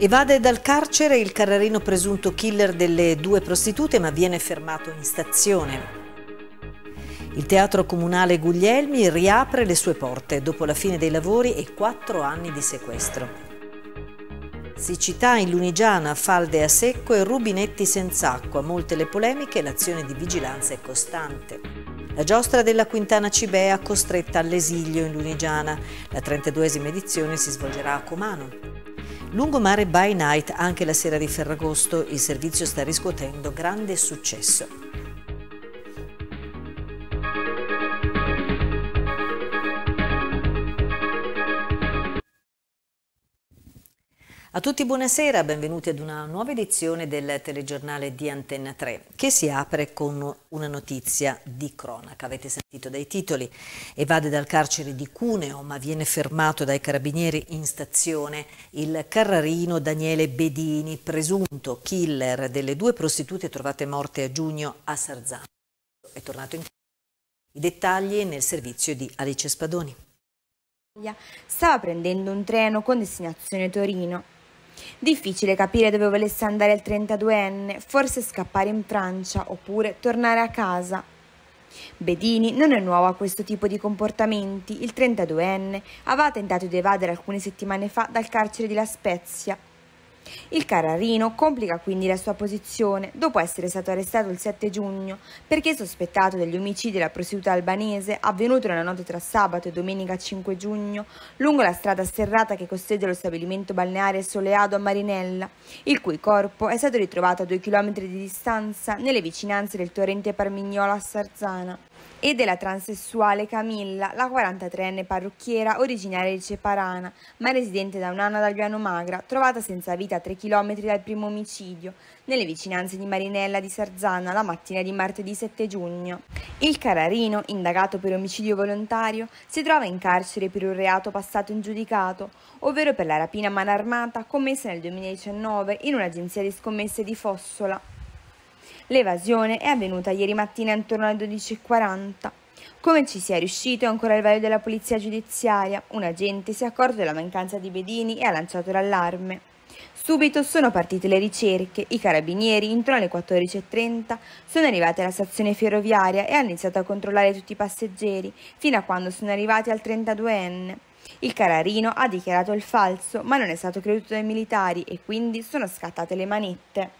Evade dal carcere il carrarino presunto killer delle due prostitute ma viene fermato in stazione. Il Teatro Comunale Guglielmi riapre le sue porte dopo la fine dei lavori e quattro anni di sequestro. Siccità in Lunigiana, falde a secco e rubinetti senza acqua, molte le polemiche e l'azione di vigilanza è costante. La giostra della Quintana Cibea costretta all'esilio in Lunigiana. La 32esima edizione si svolgerà a Comano. Lungomare by Night anche la sera di Ferragosto, il servizio sta riscuotendo grande successo. A tutti buonasera, benvenuti ad una nuova edizione del telegiornale di Antenna 3 che si apre con una notizia di cronaca, avete sentito dai titoli, evade dal carcere di Cuneo ma viene fermato dai carabinieri in stazione il carrarino Daniele Bedini, presunto killer delle due prostitute trovate morte a giugno a Sarzano. È tornato in i dettagli nel servizio di Alice Spadoni. Stava prendendo un treno con destinazione Torino Difficile capire dove volesse andare il 32enne, forse scappare in Francia oppure tornare a casa. Bedini non è nuovo a questo tipo di comportamenti. Il 32enne aveva tentato di evadere alcune settimane fa dal carcere di La Spezia, il Carrarino complica quindi la sua posizione dopo essere stato arrestato il 7 giugno perché sospettato degli omicidi della prostituta albanese avvenuto nella notte tra sabato e domenica 5 giugno lungo la strada serrata che costeggia lo stabilimento balneare Soleado a Marinella, il cui corpo è stato ritrovato a 2 km di distanza nelle vicinanze del torrente Parmignola a Sarzana e della transessuale Camilla, la 43enne parrucchiera originaria di Ceparana, ma residente da un anno ad Albiano Magra, trovata senza vita a 3 km dal primo omicidio, nelle vicinanze di Marinella di Sarzana la mattina di martedì 7 giugno. Il Cararino, indagato per omicidio volontario, si trova in carcere per un reato passato in giudicato, ovvero per la rapina a mano armata commessa nel 2019 in un'agenzia di scommesse di Fossola. L'evasione è avvenuta ieri mattina intorno alle 12.40. Come ci sia riuscito è ancora il vaglio della polizia giudiziaria. Un agente si è accorto della mancanza di bedini e ha lanciato l'allarme. Subito sono partite le ricerche, i carabinieri intorno alle 14.30 sono arrivati alla stazione ferroviaria e hanno iniziato a controllare tutti i passeggeri, fino a quando sono arrivati al 32enne. Il cararino ha dichiarato il falso, ma non è stato creduto dai militari e quindi sono scattate le manette.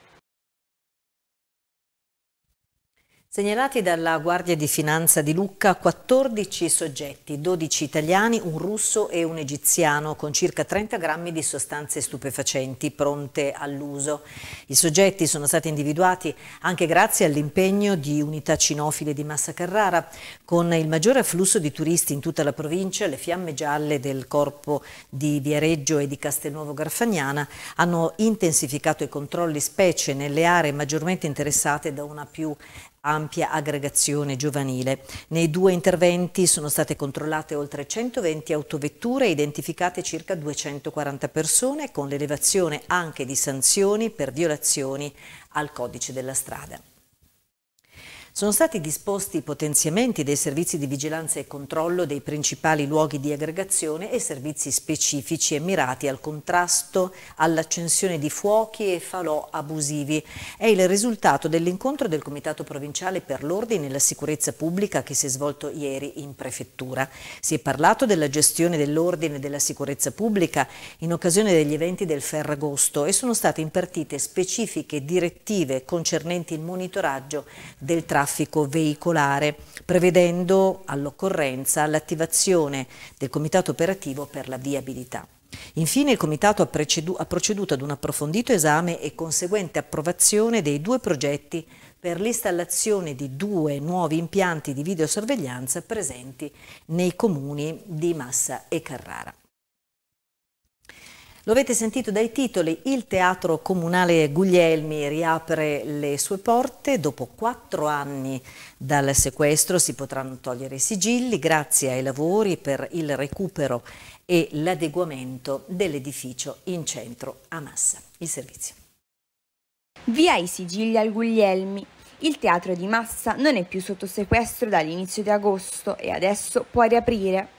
Segnalati dalla Guardia di Finanza di Lucca 14 soggetti, 12 italiani, un russo e un egiziano con circa 30 grammi di sostanze stupefacenti pronte all'uso. I soggetti sono stati individuati anche grazie all'impegno di unità cinofile di Massa Carrara. Con il maggiore afflusso di turisti in tutta la provincia, le fiamme gialle del corpo di Viareggio e di Castelnuovo Garfagnana hanno intensificato i controlli specie nelle aree maggiormente interessate da una più ampia aggregazione giovanile. Nei due interventi sono state controllate oltre 120 autovetture e identificate circa 240 persone con l'elevazione anche di sanzioni per violazioni al codice della strada. Sono stati disposti potenziamenti dei servizi di vigilanza e controllo dei principali luoghi di aggregazione e servizi specifici e mirati al contrasto, all'accensione di fuochi e falò abusivi. È il risultato dell'incontro del Comitato Provinciale per l'Ordine e la Sicurezza Pubblica che si è svolto ieri in Prefettura. Si è parlato della gestione dell'ordine e della sicurezza pubblica in occasione degli eventi del Ferragosto e sono state impartite specifiche direttive concernenti il monitoraggio del traffico traffico veicolare, prevedendo all'occorrenza l'attivazione del Comitato Operativo per la Viabilità. Infine il Comitato ha, ha proceduto ad un approfondito esame e conseguente approvazione dei due progetti per l'installazione di due nuovi impianti di videosorveglianza presenti nei comuni di Massa e Carrara. Lo avete sentito dai titoli, il Teatro Comunale Guglielmi riapre le sue porte, dopo quattro anni dal sequestro si potranno togliere i sigilli grazie ai lavori per il recupero e l'adeguamento dell'edificio in centro a Massa. Il servizio. Via i sigilli al Guglielmi, il teatro di Massa non è più sotto sequestro dall'inizio di agosto e adesso può riaprire.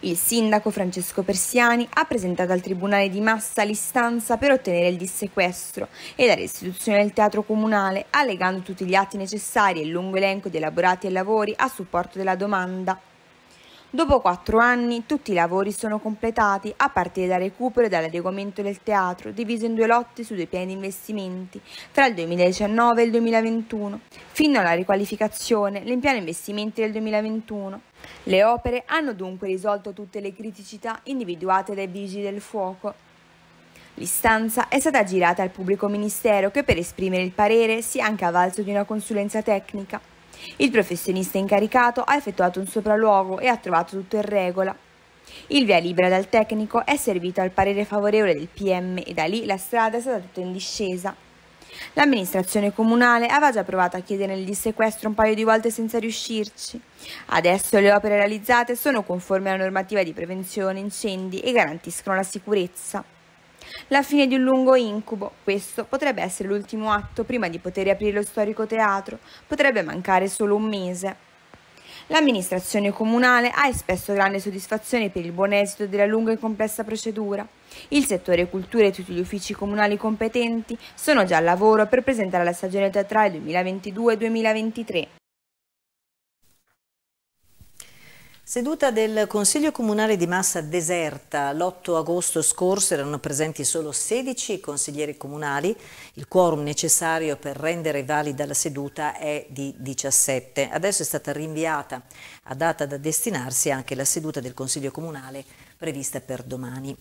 Il sindaco Francesco Persiani ha presentato al Tribunale di Massa l'istanza per ottenere il dissequestro e la restituzione del teatro comunale, allegando tutti gli atti necessari e il lungo elenco di elaborati e lavori a supporto della domanda. Dopo quattro anni tutti i lavori sono completati a partire dal recupero e dall'adeguamento del teatro, diviso in due lotti su due piani di investimenti tra il 2019 e il 2021, fino alla riqualificazione, l'impiano investimenti del 2021. Le opere hanno dunque risolto tutte le criticità individuate dai vigili del fuoco. L'istanza è stata girata al pubblico ministero che per esprimere il parere si è anche avvalso di una consulenza tecnica. Il professionista incaricato ha effettuato un sopralluogo e ha trovato tutto in regola. Il via libera dal tecnico è servito al parere favorevole del PM e da lì la strada è stata tutta in discesa. L'amministrazione comunale aveva già provato a chiedere il dissequestro un paio di volte senza riuscirci. Adesso le opere realizzate sono conformi alla normativa di prevenzione incendi e garantiscono la sicurezza. La fine di un lungo incubo, questo potrebbe essere l'ultimo atto prima di poter riaprire lo storico teatro, potrebbe mancare solo un mese. L'amministrazione comunale ha espresso grande soddisfazione per il buon esito della lunga e complessa procedura. Il settore cultura e tutti gli uffici comunali competenti sono già al lavoro per presentare la stagione teatrale 2022-2023. Seduta del Consiglio Comunale di Massa deserta, l'8 agosto scorso erano presenti solo 16 consiglieri comunali, il quorum necessario per rendere valida la seduta è di 17. Adesso è stata rinviata a data da destinarsi anche la seduta del Consiglio Comunale prevista per domani.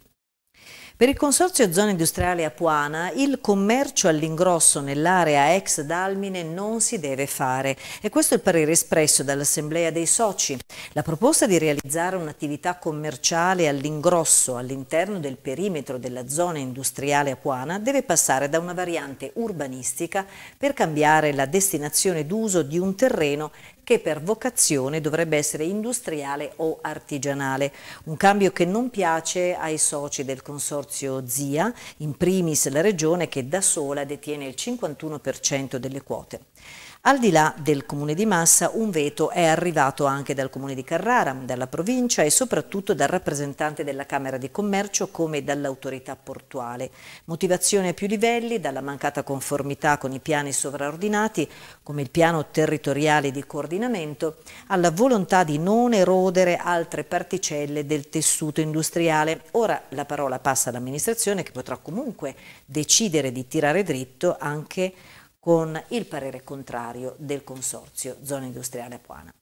Per il Consorzio Zona Industriale Apuana il commercio all'ingrosso nell'area ex Dalmine non si deve fare e questo è il parere espresso dall'Assemblea dei Soci. La proposta di realizzare un'attività commerciale all'ingrosso all'interno del perimetro della zona industriale Apuana deve passare da una variante urbanistica per cambiare la destinazione d'uso di un terreno che per vocazione dovrebbe essere industriale o artigianale. Un cambio che non piace ai soci del consorzio ZIA, in primis la Regione che da sola detiene il 51% delle quote. Al di là del comune di Massa, un veto è arrivato anche dal comune di Carrara, dalla provincia e soprattutto dal rappresentante della Camera di Commercio come dall'autorità portuale. Motivazione a più livelli, dalla mancata conformità con i piani sovraordinati, come il piano territoriale di coordinamento, alla volontà di non erodere altre particelle del tessuto industriale. Ora la parola passa all'amministrazione che potrà comunque decidere di tirare dritto anche con il parere contrario del Consorzio Zona Industriale Apuana.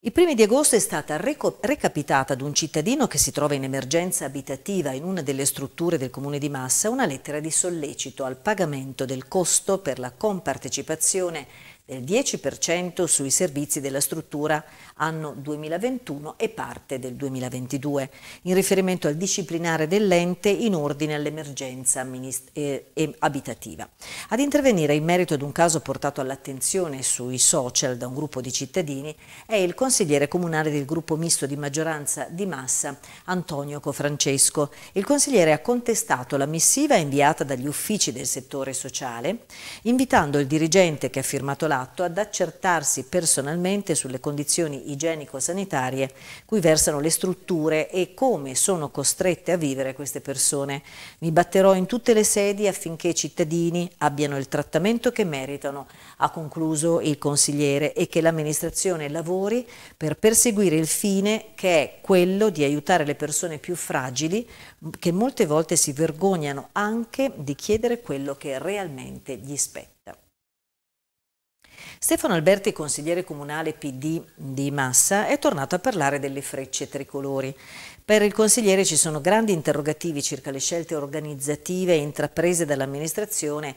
Il 1 di agosto è stata recapitata ad un cittadino che si trova in emergenza abitativa in una delle strutture del comune di Massa una lettera di sollecito al pagamento del costo per la compartecipazione del 10% sui servizi della struttura anno 2021 e parte del 2022, in riferimento al disciplinare dell'ente in ordine all'emergenza eh, abitativa. Ad intervenire in merito ad un caso portato all'attenzione sui social da un gruppo di cittadini è il consigliere comunale del gruppo misto di maggioranza di Massa, Antonio Cofrancesco. Il consigliere ha contestato la missiva inviata dagli uffici del settore sociale, invitando il dirigente che ha firmato l'atto ad accertarsi personalmente sulle condizioni igienico-sanitarie cui versano le strutture e come sono costrette a vivere queste persone. Mi batterò in tutte le sedi affinché i cittadini abbiano il trattamento che meritano, ha concluso il consigliere, e che l'amministrazione lavori per perseguire il fine che è quello di aiutare le persone più fragili che molte volte si vergognano anche di chiedere quello che realmente gli spetta. Stefano Alberti, consigliere comunale PD di Massa, è tornato a parlare delle frecce tricolori. Per il consigliere ci sono grandi interrogativi circa le scelte organizzative intraprese dall'amministrazione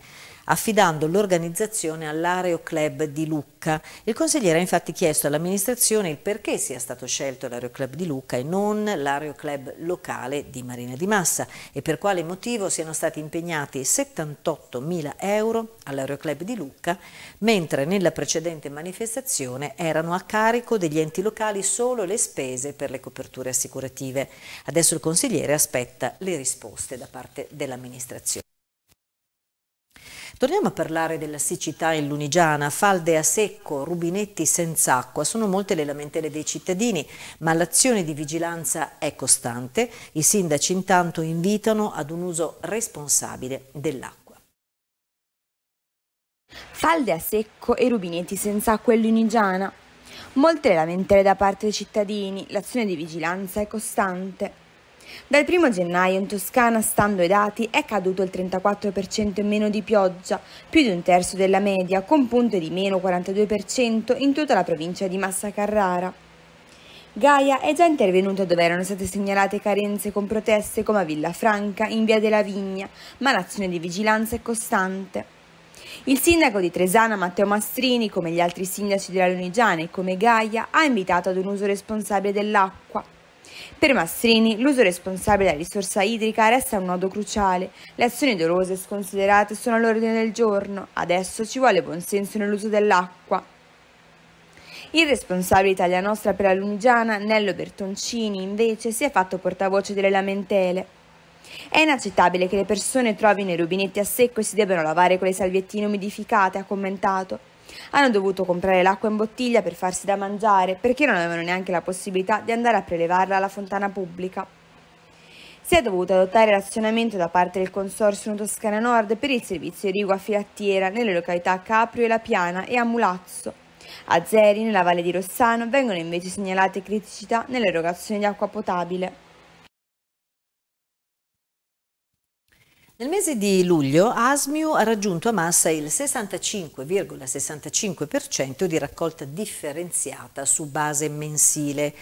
affidando l'organizzazione all'Areo Club di Lucca. Il consigliere ha infatti chiesto all'amministrazione il perché sia stato scelto l'Areo Club di Lucca e non l'Areo Club locale di Marina di Massa e per quale motivo siano stati impegnati 78 mila euro all'Areo Club di Lucca, mentre nella precedente manifestazione erano a carico degli enti locali solo le spese per le coperture assicurative. Adesso il consigliere aspetta le risposte da parte dell'amministrazione. Torniamo a parlare della siccità in Lunigiana, falde a secco, rubinetti senza acqua, sono molte le lamentele dei cittadini, ma l'azione di vigilanza è costante, i sindaci intanto invitano ad un uso responsabile dell'acqua. Falde a secco e rubinetti senza acqua in Lunigiana. Molte lamentele da parte dei cittadini, l'azione di vigilanza è costante. Dal 1 gennaio in Toscana, stando ai dati, è caduto il 34% in meno di pioggia, più di un terzo della media, con punte di meno 42% in tutta la provincia di Massa Carrara. Gaia è già intervenuta dove erano state segnalate carenze con proteste come a Villafranca, in via della Vigna, ma l'azione di vigilanza è costante. Il sindaco di Tresana Matteo Mastrini, come gli altri sindaci della Lunigiana e come Gaia, ha invitato ad un uso responsabile dell'acqua per Mastrini, l'uso responsabile della risorsa idrica resta un nodo cruciale. Le azioni dolose e sconsiderate sono all'ordine del giorno. Adesso ci vuole buonsenso nell'uso dell'acqua. Il responsabile Italia Nostra per la Lunigiana, Nello Bertoncini, invece, si è fatto portavoce delle lamentele. È inaccettabile che le persone trovino i rubinetti a secco e si debbano lavare con le salviettine umidificate, ha commentato. Hanno dovuto comprare l'acqua in bottiglia per farsi da mangiare perché non avevano neanche la possibilità di andare a prelevarla alla fontana pubblica. Si è dovuto adottare razionamento da parte del Consorzio Toscana Nord per il servizio irriguo a filattiera nelle località Caprio e La Piana e a Mulazzo. A Zeri, nella valle di Rossano, vengono invece segnalate criticità nell'erogazione di acqua potabile. Nel mese di luglio Asmiu ha raggiunto a massa il 65,65% di raccolta differenziata su base mensile.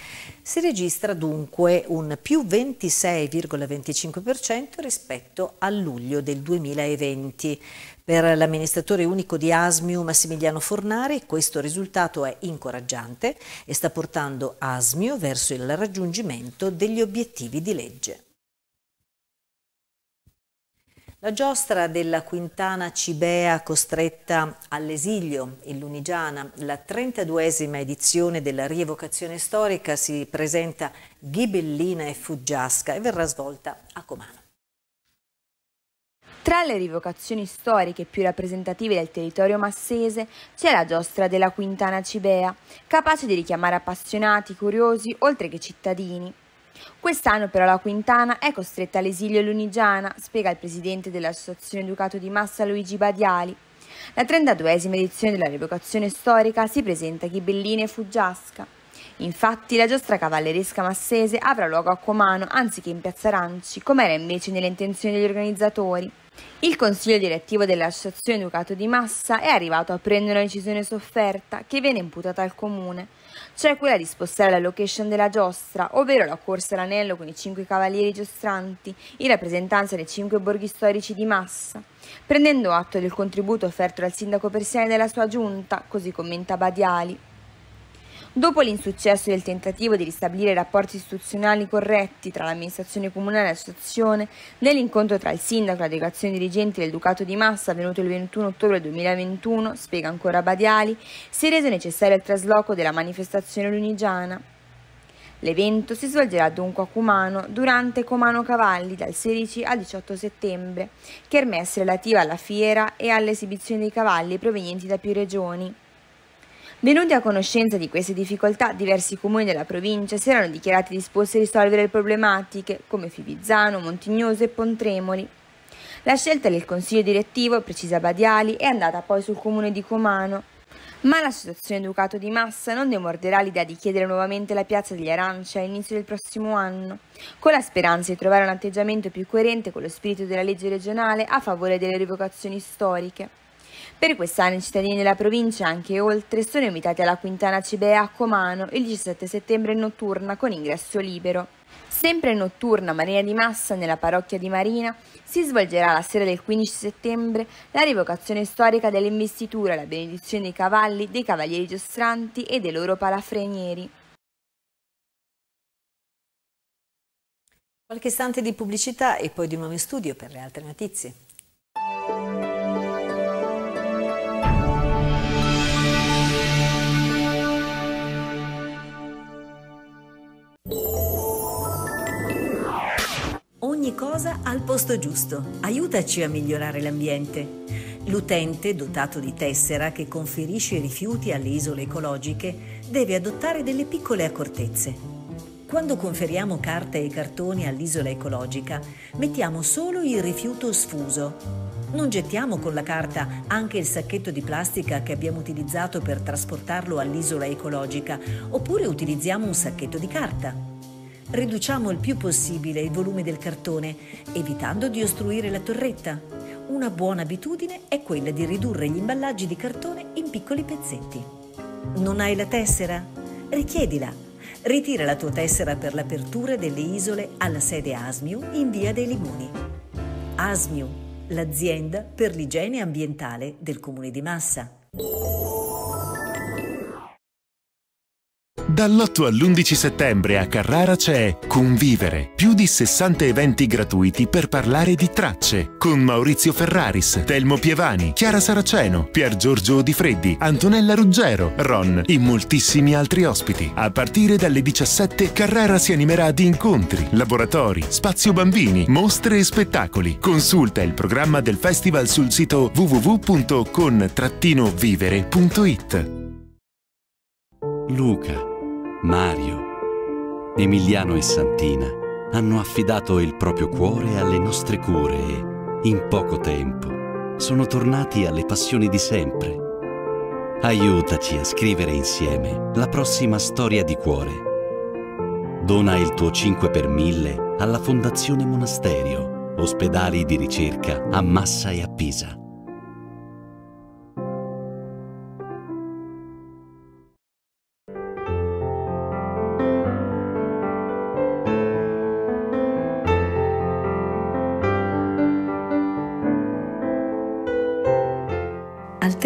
Si registra dunque un più 26,25% rispetto a luglio del 2020. Per l'amministratore unico di Asmiu Massimiliano Fornari questo risultato è incoraggiante e sta portando Asmiu verso il raggiungimento degli obiettivi di legge. La giostra della Quintana Cibea costretta all'esilio in Lunigiana, la 32esima edizione della rievocazione storica si presenta Ghibellina e Fuggiasca e verrà svolta a Comano. Tra le rivocazioni storiche più rappresentative del territorio massese c'è la giostra della Quintana Cibea, capace di richiamare appassionati, curiosi, oltre che cittadini. Quest'anno però la Quintana è costretta all'esilio lunigiana, spiega il presidente dell'Associazione Ducato di Massa Luigi Badiali. La 32esima edizione della revocazione storica si presenta Ghibellini e Fuggiasca. Infatti la giostra cavalleresca massese avrà luogo a Comano anziché in Piazza Aranci, come era invece nelle intenzioni degli organizzatori. Il consiglio direttivo dell'associazione Ducato di Massa è arrivato a prendere una decisione sofferta che viene imputata al comune cioè quella di spostare la location della giostra, ovvero la corsa all'anello con i cinque cavalieri giostranti in rappresentanza dei cinque borghi storici di Massa. Prendendo atto del contributo offerto dal sindaco persiano e dalla sua giunta, così commenta Badiali, Dopo l'insuccesso del tentativo di ristabilire rapporti istituzionali corretti tra l'amministrazione comunale e l'associazione, nell'incontro tra il sindaco e la delegazione dirigente del Ducato di Massa avvenuto il 21 ottobre 2021, spiega ancora Badiali, si è reso necessario il trasloco della manifestazione lunigiana. L'evento si svolgerà dunque a Cumano durante Comano Cavalli dal 16 al 18 settembre, kermesse relativa alla fiera e alle esibizioni dei cavalli provenienti da più regioni. Venuti a conoscenza di queste difficoltà, diversi comuni della provincia si erano dichiarati disposti a risolvere le problematiche, come Fibizzano, Montignoso e Pontremoli. La scelta del consiglio direttivo, precisa Badiali, è andata poi sul comune di Comano, ma la situazione Ducato di Massa non demorderà l'idea di chiedere nuovamente la piazza degli Aranci all'inizio del prossimo anno, con la speranza di trovare un atteggiamento più coerente con lo spirito della legge regionale a favore delle rivocazioni storiche. Per quest'anno i cittadini della provincia, anche oltre, sono invitati alla Quintana Cibea a Comano il 17 settembre notturna con ingresso libero. Sempre notturna Marina di Massa, nella parrocchia di Marina, si svolgerà la sera del 15 settembre la rivocazione storica dell'investitura e la benedizione dei cavalli, dei cavalieri giostranti e dei loro palafrenieri. Qualche istante di pubblicità e poi di nuovo in studio per le altre notizie. cosa al posto giusto. Aiutaci a migliorare l'ambiente. L'utente, dotato di tessera che conferisce i rifiuti alle isole ecologiche, deve adottare delle piccole accortezze. Quando conferiamo carta e cartoni all'isola ecologica, mettiamo solo il rifiuto sfuso. Non gettiamo con la carta anche il sacchetto di plastica che abbiamo utilizzato per trasportarlo all'isola ecologica, oppure utilizziamo un sacchetto di carta. Riduciamo il più possibile il volume del cartone, evitando di ostruire la torretta. Una buona abitudine è quella di ridurre gli imballaggi di cartone in piccoli pezzetti. Non hai la tessera? Richiedila. Ritira la tua tessera per l'apertura delle isole alla sede Asmiu in via dei Limoni. Asmiu, l'azienda per l'igiene ambientale del comune di Massa. Dall'8 all'11 settembre a Carrara c'è Convivere, più di 60 eventi gratuiti per parlare di tracce, con Maurizio Ferraris, Telmo Pievani, Chiara Saraceno, Pier Giorgio Di Freddi, Antonella Ruggero, Ron e moltissimi altri ospiti. A partire dalle 17 Carrara si animerà di incontri, laboratori, spazio bambini, mostre e spettacoli. Consulta il programma del festival sul sito www.con-vivere.it Luca Mario, Emiliano e Santina hanno affidato il proprio cuore alle nostre cure e, in poco tempo, sono tornati alle passioni di sempre. Aiutaci a scrivere insieme la prossima storia di cuore. Dona il tuo 5 per 1000 alla Fondazione Monasterio, ospedali di ricerca a Massa e a Pisa.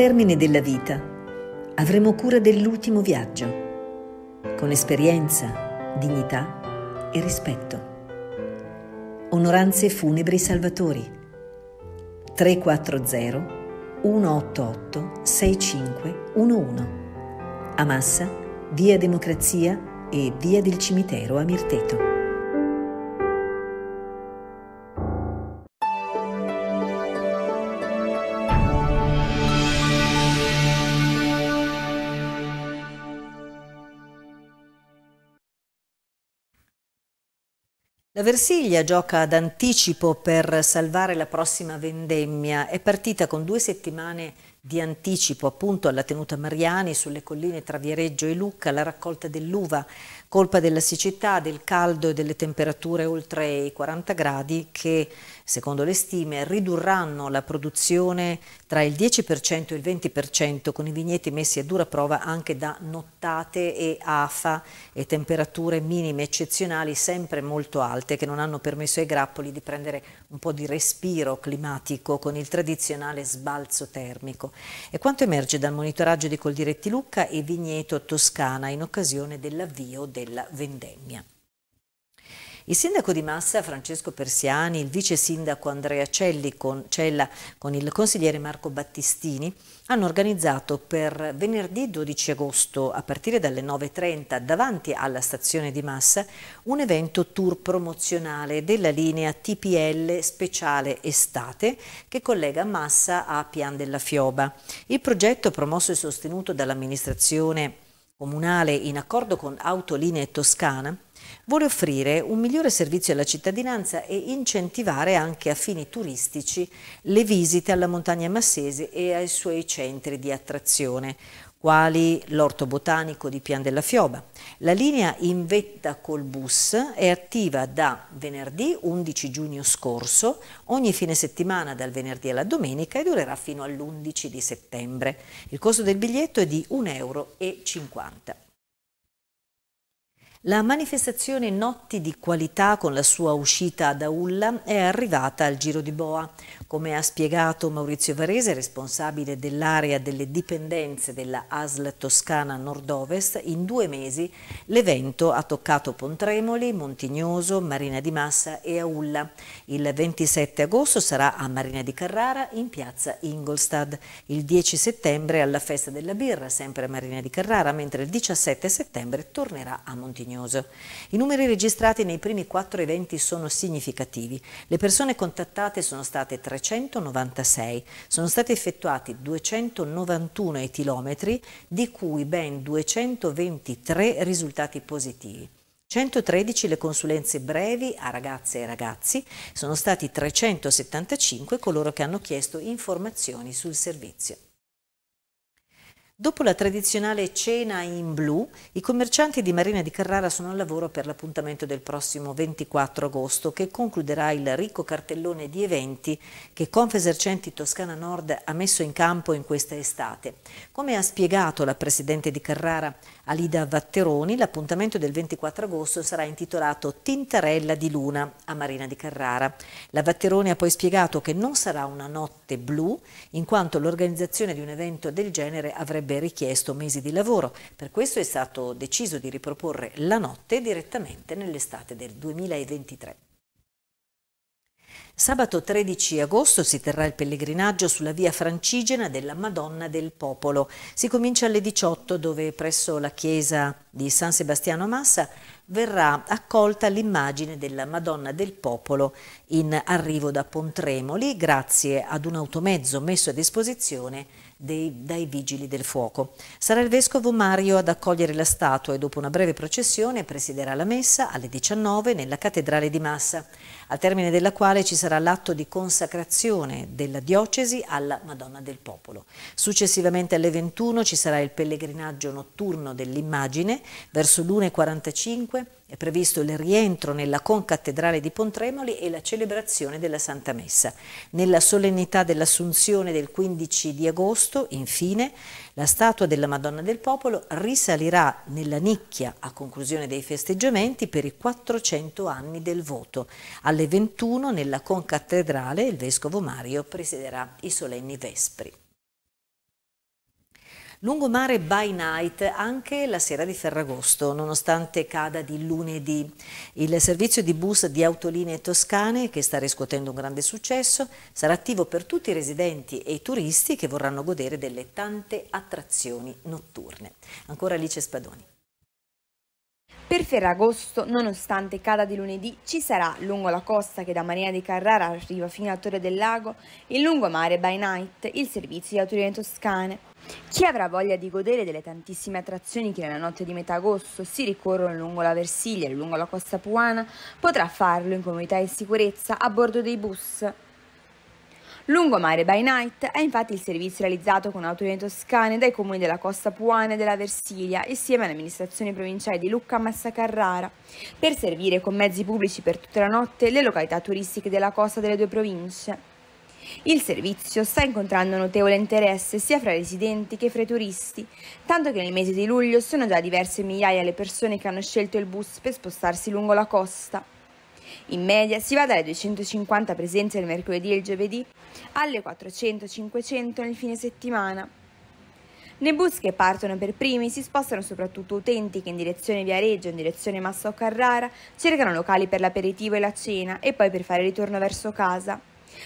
termine della vita avremo cura dell'ultimo viaggio, con esperienza, dignità e rispetto. Onoranze funebri salvatori 340 188 6511 a Massa, via Democrazia e via del Cimitero a Mirteto. La Versiglia gioca ad anticipo per salvare la prossima vendemmia. È partita con due settimane di anticipo appunto alla tenuta Mariani sulle colline tra Viareggio e Lucca, la raccolta dell'uva, colpa della siccità, del caldo e delle temperature oltre i 40 gradi che secondo le stime, ridurranno la produzione tra il 10% e il 20% con i vigneti messi a dura prova anche da nottate e afa e temperature minime eccezionali sempre molto alte che non hanno permesso ai grappoli di prendere un po' di respiro climatico con il tradizionale sbalzo termico. E quanto emerge dal monitoraggio di Coldiretti Lucca e Vigneto Toscana in occasione dell'avvio della vendemmia. Il sindaco di Massa Francesco Persiani, il vice sindaco Andrea Celli con, Cella con il consigliere Marco Battistini hanno organizzato per venerdì 12 agosto a partire dalle 9.30 davanti alla stazione di Massa un evento tour promozionale della linea TPL speciale estate che collega Massa a Pian della Fioba. Il progetto promosso e sostenuto dall'amministrazione comunale in accordo con Autolinee Toscana vuole offrire un migliore servizio alla cittadinanza e incentivare anche a fini turistici le visite alla montagna Massese e ai suoi centri di attrazione quali l'orto botanico di Pian della Fioba. La linea in vetta col bus è attiva da venerdì 11 giugno scorso, ogni fine settimana dal venerdì alla domenica e durerà fino all'11 di settembre. Il costo del biglietto è di 1,50 euro. La manifestazione Notti di qualità con la sua uscita ad Aulla è arrivata al Giro di Boa. Come ha spiegato Maurizio Varese, responsabile dell'area delle dipendenze della ASL Toscana Nord-Ovest, in due mesi l'evento ha toccato Pontremoli, Montignoso, Marina di Massa e Aulla. Il 27 agosto sarà a Marina di Carrara in piazza Ingolstad, il 10 settembre alla Festa della Birra sempre a Marina di Carrara, mentre il 17 settembre tornerà a Montignoso bisognoso. I numeri registrati nei primi quattro eventi sono significativi. Le persone contattate sono state 396, sono stati effettuati 291 etilometri, di cui ben 223 risultati positivi. 113 le consulenze brevi a ragazze e ragazzi, sono stati 375 coloro che hanno chiesto informazioni sul servizio. Dopo la tradizionale cena in blu, i commercianti di Marina di Carrara sono al lavoro per l'appuntamento del prossimo 24 agosto che concluderà il ricco cartellone di eventi che Confesercenti Toscana Nord ha messo in campo in questa estate. Come ha spiegato la Presidente di Carrara, Alida Vatteroni. L'appuntamento del 24 agosto sarà intitolato Tintarella di Luna a Marina di Carrara. La Vatteroni ha poi spiegato che non sarà una notte blu, in quanto l'organizzazione di un evento del genere avrebbe richiesto mesi di lavoro. Per questo è stato deciso di riproporre la notte direttamente nell'estate del 2023. Sabato 13 agosto si terrà il pellegrinaggio sulla via francigena della Madonna del Popolo. Si comincia alle 18 dove presso la chiesa di San Sebastiano Massa verrà accolta l'immagine della Madonna del Popolo in arrivo da Pontremoli grazie ad un automezzo messo a disposizione dei, dai Vigili del Fuoco. Sarà il Vescovo Mario ad accogliere la statua e dopo una breve processione presiderà la messa alle 19 nella Cattedrale di Massa, al termine della quale ci sarà l'atto di consacrazione della diocesi alla Madonna del Popolo. Successivamente alle 21 ci sarà il pellegrinaggio notturno dell'immagine verso l'1.45 è previsto il rientro nella concattedrale di Pontremoli e la celebrazione della Santa Messa. Nella solennità dell'Assunzione del 15 di agosto, infine, la statua della Madonna del Popolo risalirà nella nicchia a conclusione dei festeggiamenti per i 400 anni del voto. Alle 21 nella concattedrale il Vescovo Mario presiderà i solenni vespri. Lungomare by night anche la sera di Ferragosto, nonostante cada di lunedì. Il servizio di bus di autolinee toscane, che sta riscuotendo un grande successo, sarà attivo per tutti i residenti e i turisti che vorranno godere delle tante attrazioni notturne. Ancora Alice Spadoni. Per Ferragosto, nonostante cada di lunedì, ci sarà lungo la costa che da Marina di Carrara arriva fino a Torre del Lago, il lungomare by night, il servizio di autoline toscane. Chi avrà voglia di godere delle tantissime attrazioni che nella notte di metà agosto si ricorrono lungo la Versiglia e lungo la costa puana, potrà farlo in comunità e sicurezza a bordo dei bus. Lungomare by Night è infatti il servizio realizzato con autolinee toscane dai comuni della Costa Puana e della Versilia insieme alle amministrazioni provinciali di Lucca, Massa Carrara per servire con mezzi pubblici per tutta la notte le località turistiche della costa delle due province. Il servizio sta incontrando notevole interesse sia fra i residenti che fra i turisti, tanto che nel mese di luglio sono già diverse migliaia le persone che hanno scelto il bus per spostarsi lungo la costa. In media si va dalle 250 presenze il mercoledì e il giovedì alle 400-500 nel fine settimana. Nei bus che partono per primi si spostano soprattutto utenti che in direzione Viareggio, in direzione Massa o Carrara, cercano locali per l'aperitivo e la cena e poi per fare ritorno verso casa.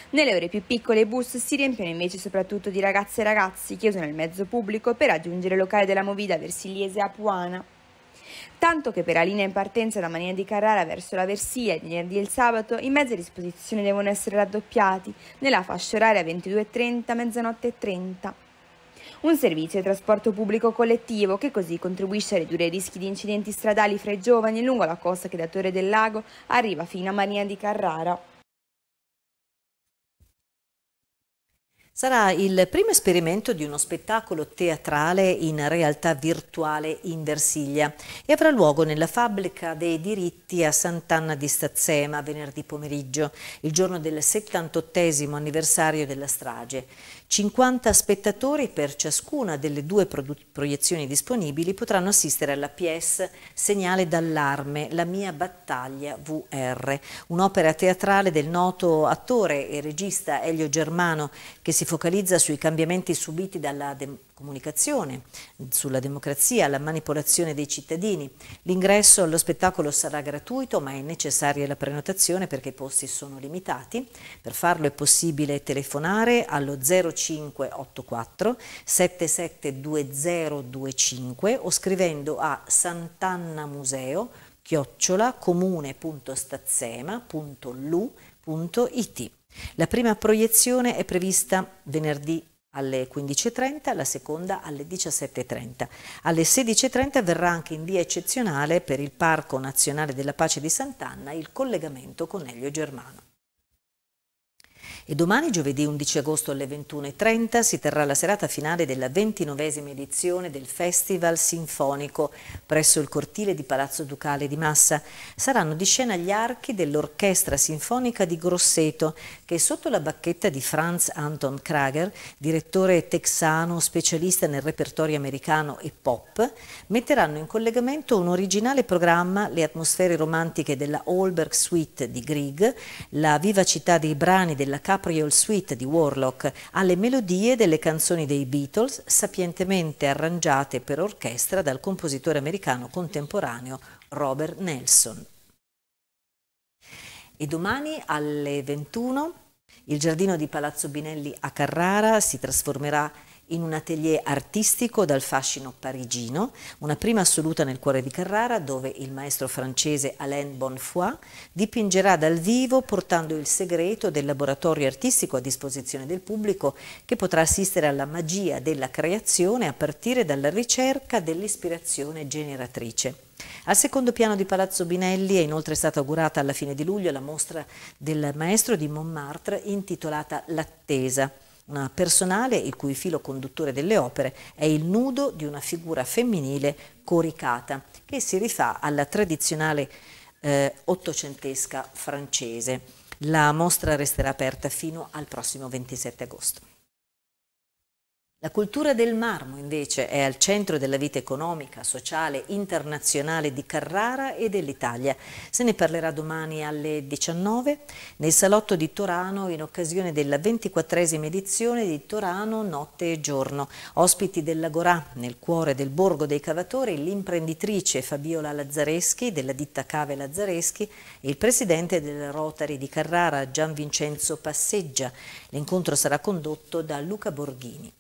Nelle ore più piccole i bus si riempiono invece soprattutto di ragazze e ragazzi che usano il mezzo pubblico per raggiungere il locale della Movida Versiliese a Puana tanto che per la linea in partenza da Marina di Carrara verso la Versia il venerdì e il sabato i mezzi a disposizione devono essere raddoppiati nella fascia oraria 22.30, mezzanotte e 30. Un servizio di trasporto pubblico collettivo che così contribuisce a ridurre i rischi di incidenti stradali fra i giovani lungo la costa che da Torre del Lago arriva fino a Marina di Carrara. Sarà il primo esperimento di uno spettacolo teatrale in realtà virtuale in Versiglia e avrà luogo nella fabbrica dei diritti a Sant'Anna di Stazzema venerdì pomeriggio, il giorno del 78 anniversario della strage. 50 spettatori per ciascuna delle due proiezioni disponibili potranno assistere alla PS Segnale d'allarme, la mia battaglia VR, un'opera teatrale del noto attore e regista Elio Germano che si si focalizza sui cambiamenti subiti dalla de comunicazione, sulla democrazia, la manipolazione dei cittadini. L'ingresso allo spettacolo sarà gratuito, ma è necessaria la prenotazione perché i posti sono limitati. Per farlo è possibile telefonare allo 0584 772025 o scrivendo a Sant'Anna Museo chiocciola comune.stazzema.lu.it la prima proiezione è prevista venerdì alle 15.30, la seconda alle 17.30. Alle 16.30 verrà anche in via eccezionale per il Parco Nazionale della Pace di Sant'Anna il collegamento con Elio Germano. E domani, giovedì 11 agosto alle 21.30, si terrà la serata finale della ventinovesima edizione del Festival Sinfonico presso il cortile di Palazzo Ducale di Massa. Saranno di scena gli archi dell'Orchestra Sinfonica di Grosseto, che sotto la bacchetta di Franz Anton Krager, direttore texano specialista nel repertorio americano e pop, metteranno in collegamento un originale programma, le atmosfere romantiche della Holberg Suite di Grieg, la vivacità dei brani della Casa Capriol Suite di Warlock alle melodie delle canzoni dei Beatles sapientemente arrangiate per orchestra dal compositore americano contemporaneo Robert Nelson. E domani alle 21 il giardino di Palazzo Binelli a Carrara si trasformerà in in un atelier artistico dal fascino parigino, una prima assoluta nel cuore di Carrara dove il maestro francese Alain Bonfoy dipingerà dal vivo portando il segreto del laboratorio artistico a disposizione del pubblico che potrà assistere alla magia della creazione a partire dalla ricerca dell'ispirazione generatrice. Al secondo piano di Palazzo Binelli è inoltre stata augurata alla fine di luglio la mostra del maestro di Montmartre intitolata L'attesa una personale il cui filo conduttore delle opere è il nudo di una figura femminile coricata che si rifà alla tradizionale eh, ottocentesca francese. La mostra resterà aperta fino al prossimo 27 agosto. La cultura del marmo invece è al centro della vita economica, sociale, internazionale di Carrara e dell'Italia. Se ne parlerà domani alle 19 nel salotto di Torano in occasione della 24esima edizione di Torano Notte e Giorno. Ospiti dell'Agorà, nel cuore del Borgo dei Cavatori, l'imprenditrice Fabiola Lazzareschi della ditta Cave Lazzareschi e il presidente del Rotary di Carrara Gian Vincenzo Passeggia. L'incontro sarà condotto da Luca Borghini.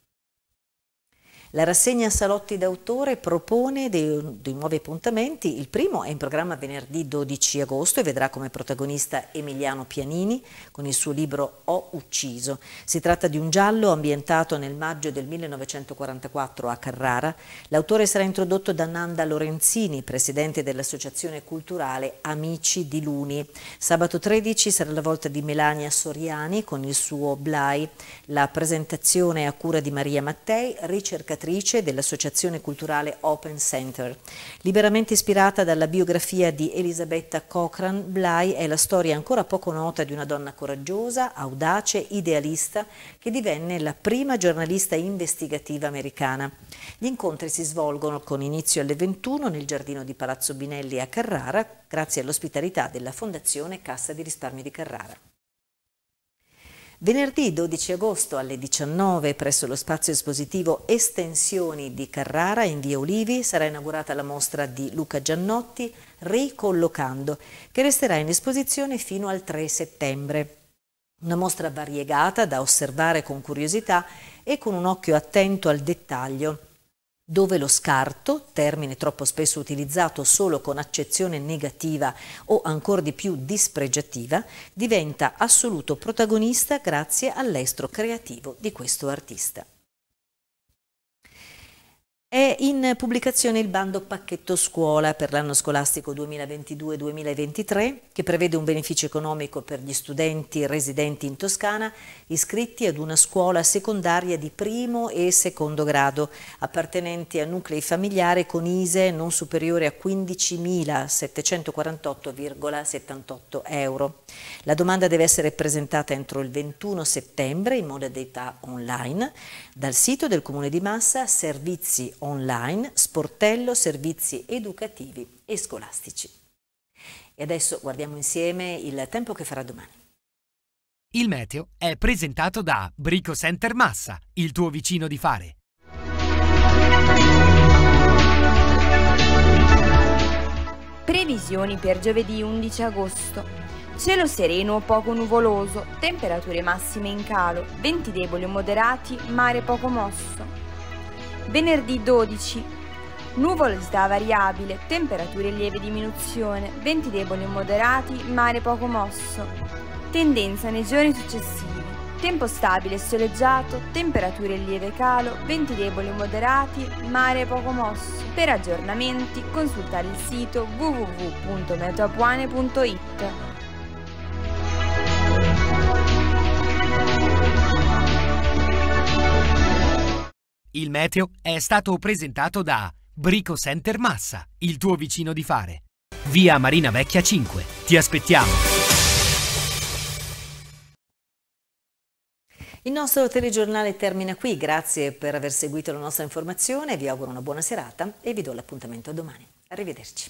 La rassegna Salotti d'autore propone dei, dei, nuovi appuntamenti. Il primo è in programma venerdì 12 agosto e vedrà come protagonista Emiliano Pianini con il suo libro Ho ucciso. Si tratta di un giallo ambientato nel maggio del 1944 a Carrara. L'autore sarà introdotto da Nanda Lorenzini, presidente dell'associazione culturale Amici di Luni. Sabato 13 sarà la volta di Melania Soriani con il suo Blai. La presentazione è a cura di Maria Mattei, ricercatrice fondatrice dell'associazione culturale Open Center. Liberamente ispirata dalla biografia di Elisabetta Cochran, Bly è la storia ancora poco nota di una donna coraggiosa, audace, idealista, che divenne la prima giornalista investigativa americana. Gli incontri si svolgono con inizio alle 21 nel giardino di Palazzo Binelli a Carrara, grazie all'ospitalità della Fondazione Cassa di Risparmio di Carrara. Venerdì 12 agosto alle 19 presso lo spazio espositivo Estensioni di Carrara in via Olivi sarà inaugurata la mostra di Luca Giannotti Ricollocando che resterà in esposizione fino al 3 settembre. Una mostra variegata da osservare con curiosità e con un occhio attento al dettaglio dove lo scarto, termine troppo spesso utilizzato solo con accezione negativa o ancor di più dispregiativa, diventa assoluto protagonista grazie all'estro creativo di questo artista. È in pubblicazione il bando pacchetto scuola per l'anno scolastico 2022-2023 che prevede un beneficio economico per gli studenti residenti in Toscana iscritti ad una scuola secondaria di primo e secondo grado appartenenti a nuclei familiari con ISE non superiore a 15.748,78 euro. La domanda deve essere presentata entro il 21 settembre in modalità online dal sito del Comune di Massa servizi online online, sportello, servizi educativi e scolastici. E adesso guardiamo insieme il tempo che farà domani. Il meteo è presentato da Brico Center Massa, il tuo vicino di fare. Previsioni per giovedì 11 agosto. Cielo sereno o poco nuvoloso, temperature massime in calo, venti deboli o moderati, mare poco mosso. Venerdì 12. Nuvolosità variabile, temperature lieve diminuzione, venti deboli e moderati, mare poco mosso. Tendenza nei giorni successivi. Tempo stabile e soleggiato, temperature in lieve calo, venti deboli e moderati, mare poco mosso. Per aggiornamenti consultare il sito www.metoapuane.it. Il meteo è stato presentato da Brico Center Massa, il tuo vicino di fare. Via Marina Vecchia 5. Ti aspettiamo! Il nostro telegiornale termina qui, grazie per aver seguito la nostra informazione, vi auguro una buona serata e vi do l'appuntamento a domani. Arrivederci.